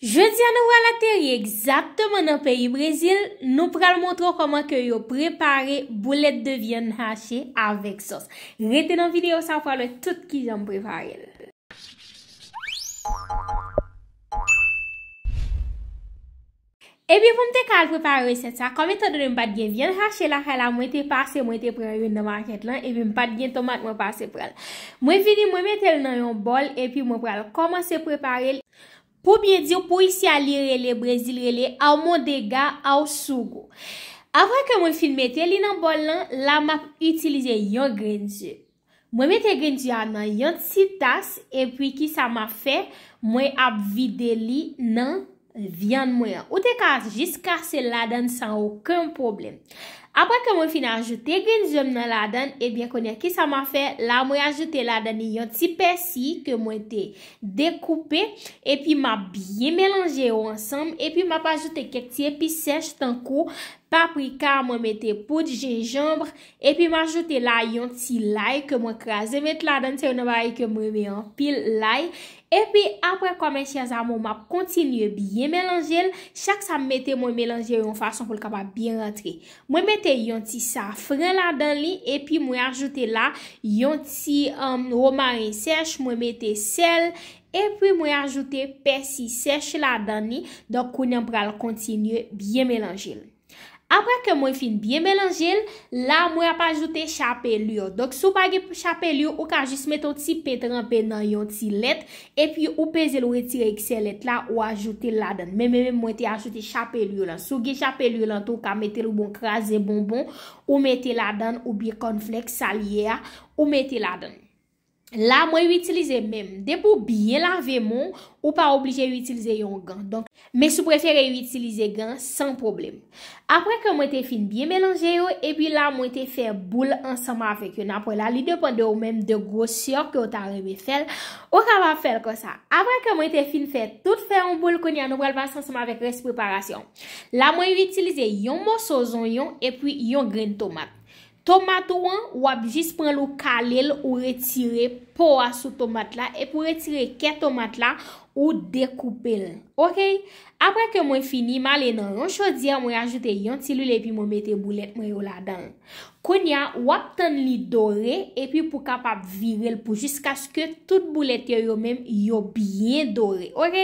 Je di anou alateri e egzaptman nan peyi Brezil, nou pral montrou koman ke yo prepare boulet de vyen hache avek sos. Reten an videyo san pral tout ki jan preparel. E pi pou mte kal prepare reset sa, kome tan do m pat gen vyen hache la, kala mwen te pase, mwen te preve yon namaket lan, e pi m pat gen tomat mwen pase pral. Mwen vini mwen metel nan yon bol, e pi mwen pral koman se preparel. Po mye diyo, pou isi a li rele, brezil rele, a ou moun dega, a ou sou go. Avwa ke mwen fin mette li nan bol nan, la map itilize yon grenji. Mwen mette grenji anan yon sitas, e pwi ki sa ma fe, mwen ap vide li nan ten. Vyan mwen, ou te kase, jis kase ladan san wakon problem. Apre ke mwen fin ajoute grenzom nan ladan, ebyen konye ki sa mwen fe, la mwen ajoute ladan yon ti pesi ke mwen te dekoupe, epy ma byen melange yo ansam, epy ma pa ajoute kek ti epi sech tankou, paprika, mwen mette poud, jejombre, epy mwen ajoute la yon ti laye ke mwen kaze mette ladan se yon nabari ke mwen mette an pil laye, Epi apre kwa men si aza moun map kontinye byen melanjel, chak sa mette moun melanjel yon fason pou l kapap byen rentre. Mwen mette yon ti safren la dan li, epi mwen ajoute la yon ti euh, romarin sech, mwen mette sel, epi mwen ajoute pesi sech la dan li, dok kounen pral kontinye byen melanjel. Abra ke mwen fin byen belanjel, la mwen ap ajoute chape lyo. Dok sou bagi chape lyo, ou ka jis meton ti petran pe nan yon ti let, epi ou peze lyo retire ekse let la ou ajoute la dan. Men men men mwen te ajoute chape lyo lan. Sou ge chape lyo lan tou ka metel ou bon krasen bonbon, ou metel la dan, ou bi kon flek salyea, ou metel la dan. La mwen yu itilize menm de pou byen la vemon ou pa oblije yu itilize yon gan. Mwen sou prefere yu itilize gan san problem. Apre ke mwen te fin byen melange yo e pi la mwen te fer boule ansama vek yon apoy la. Li depande ou menm de gwo syok yo ta reme fel ou ka va fel kon sa. Apre ke mwen te fin fer tout fer yon boule kon yon ou prel vas ansama vek res preparasyon. La mwen yu itilize yon mou sozon yon e pi yon gren tomat. Tomat ou an, wap jis pran lou kalel ou retire po a sou tomat la. E pou retire ke tomat la, wap jis pran lou kalel ou retire po a sou tomat la. Ou dekoupe l. Ok? Apre ke mwen fini, ma le nan ron chodi a mwen ajoute yon tilule epi mwen mette boulet mwen yo la dan. Konya, wap tan li dore epi pou kapap vire l pou jiska ske tout boulet yo yo men yo bien dore. Ok?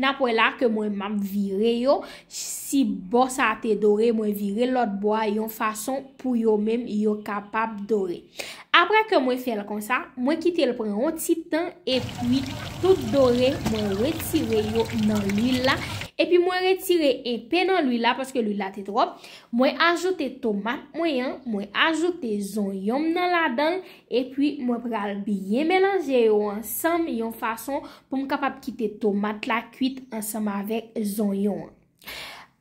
Na pou la ke mwen mam vire yo, si bo sa ate dore, mwen vire lot bo a yon fason pou yo men yo kapap dore. Ok? Apre ke mwen fèl kon sa, mwen kite l pou yon titan e pwi tout dore mwen retire yo nan li la. E pi mwen retire epè nan li la, paske li la te drop, mwen ajote tomat mwen, mwen ajote zon yon nan la den, e pi mwen pral biye melanje yo ansam yon fason pou mwen kapap kite tomat la kwit ansam avek zon yon.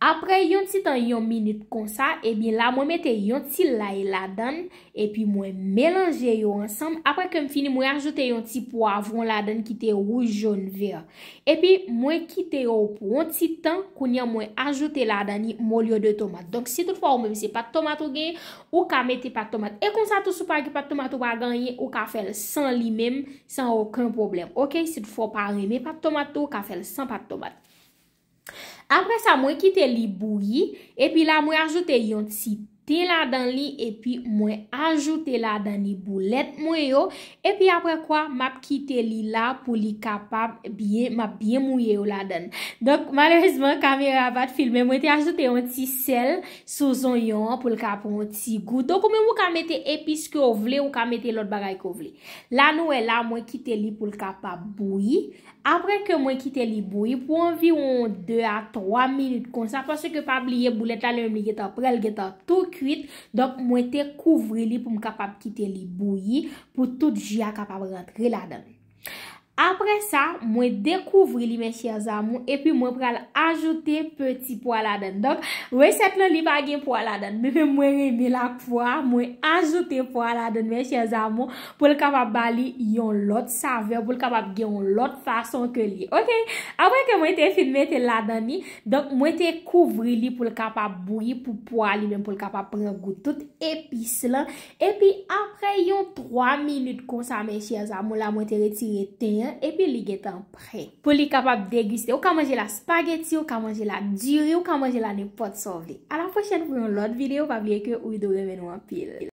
Apre yon ti tan yon minute kon sa, e bin la mwen mette yon ti laye la dan, e pi mwen melange yo ansan. Apre kem fini mwen ajote yon ti po avron la dan ki te rouj joun ver. E pi mwen kite yo pou yon ti tan koun ya mwen ajote la dan ni mol yo de tomat. Donk si tout fwa ou mwen se pat tomat ou gen, ou ka mette pat tomat. E kon sa tou sou pa ki pat tomat ou pa ganyen, ou ka fel san li men, san okon problem. Ok, si tout fwa ou pa reme pat tomat ou, ka fel san pat tomat. Apre sa mwen kite li bouyi epi la mwen ajote yon sip. di la dan li epi mwen ajoute la dan li boulet mwen yo epi apre kwa map kite li la pou li kapap map bien mwen yo la dan. Dok malwezman kamera bat filme mwen te ajoute yon ti sel sou zon yon pou l kapap yon ti gout. Dok mwen mwen ka mette epis ke ou vle ou ka mette lot bagay ke ou vle. La nou e la mwen kite li pou l kapap boui apre ke mwen kite li boui pou anvi yon 2 a 3 minute kon sa fwase ke pa blye boulet la lèm li geta prel geta touk Donk mwete kouvri li pou m kapab kite li bouyi Pou tout jia kapab rentre la dan apre sa, mwen dekouvri li men chèz amon epi mwen pral ajoute peti pou ala den. Dok, wè set lè li bagen pou ala den. Mwen reme la pou a, mwen ajoute pou ala den men chèz amon pou l kapap bali yon lot saver, pou l kapap gen yon lot fason ke li. Ok? Apre ke mwen te filmete l adan ni, mwen te kouvri li pou l kapap boui pou pou a li men pou l kapap pregout tout epis la. Epi, apre yon 3 minute konsa men chèz amon la, mwen te retire tenyen epi li getan pre pou li kapab degiste ou ka manje la spageti ou ka manje la djiri ou ka manje la nepot sovli. A la pochen pou yon lot vide ou pa blye ke ou yi do revenou apil.